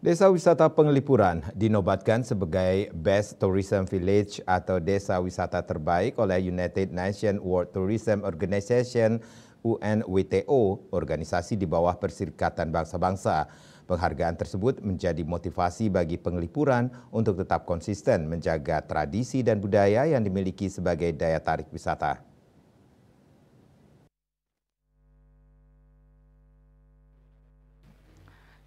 Desa Wisata Penglipuran dinobatkan sebagai Best Tourism Village atau Desa Wisata Terbaik oleh United Nations World Tourism Organization UNWTO, organisasi di bawah Perserikatan Bangsa-Bangsa. Penghargaan tersebut menjadi motivasi bagi penglipuran untuk tetap konsisten menjaga tradisi dan budaya yang dimiliki sebagai daya tarik wisata.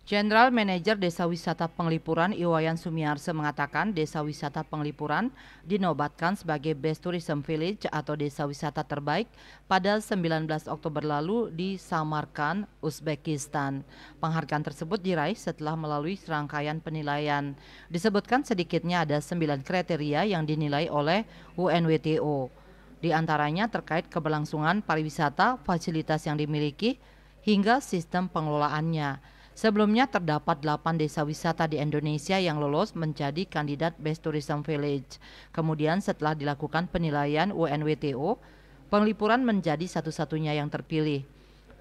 General Manager Desa Wisata Penglipuran Iwayan Sumiarse mengatakan Desa Wisata Penglipuran dinobatkan sebagai Best Tourism Village atau Desa Wisata Terbaik pada 19 Oktober lalu di Samarkand, Uzbekistan. Penghargaan tersebut diraih setelah melalui serangkaian penilaian. Disebutkan sedikitnya ada 9 kriteria yang dinilai oleh UNWTO. Di antaranya terkait keberlangsungan pariwisata, fasilitas yang dimiliki, hingga sistem pengelolaannya. Sebelumnya terdapat 8 desa wisata di Indonesia yang lolos menjadi kandidat Best Tourism Village. Kemudian setelah dilakukan penilaian UNWTO, penglipuran menjadi satu-satunya yang terpilih.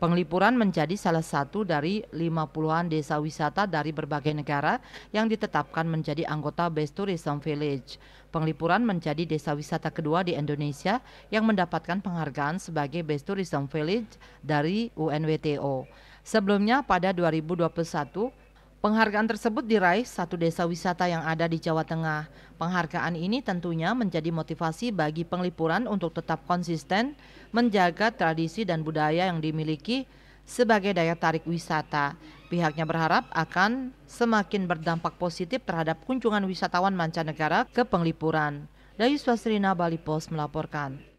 Penglipuran menjadi salah satu dari 50-an desa wisata dari berbagai negara yang ditetapkan menjadi anggota Best Tourism Village. Penglipuran menjadi desa wisata kedua di Indonesia yang mendapatkan penghargaan sebagai Best Tourism Village dari UNWTO. Sebelumnya pada 2021, Penghargaan tersebut diraih satu desa wisata yang ada di Jawa Tengah. Penghargaan ini tentunya menjadi motivasi bagi penglipuran untuk tetap konsisten menjaga tradisi dan budaya yang dimiliki sebagai daya tarik wisata. Pihaknya berharap akan semakin berdampak positif terhadap kunjungan wisatawan mancanegara ke penglipuran. Dayu Swasrina Bali Post melaporkan.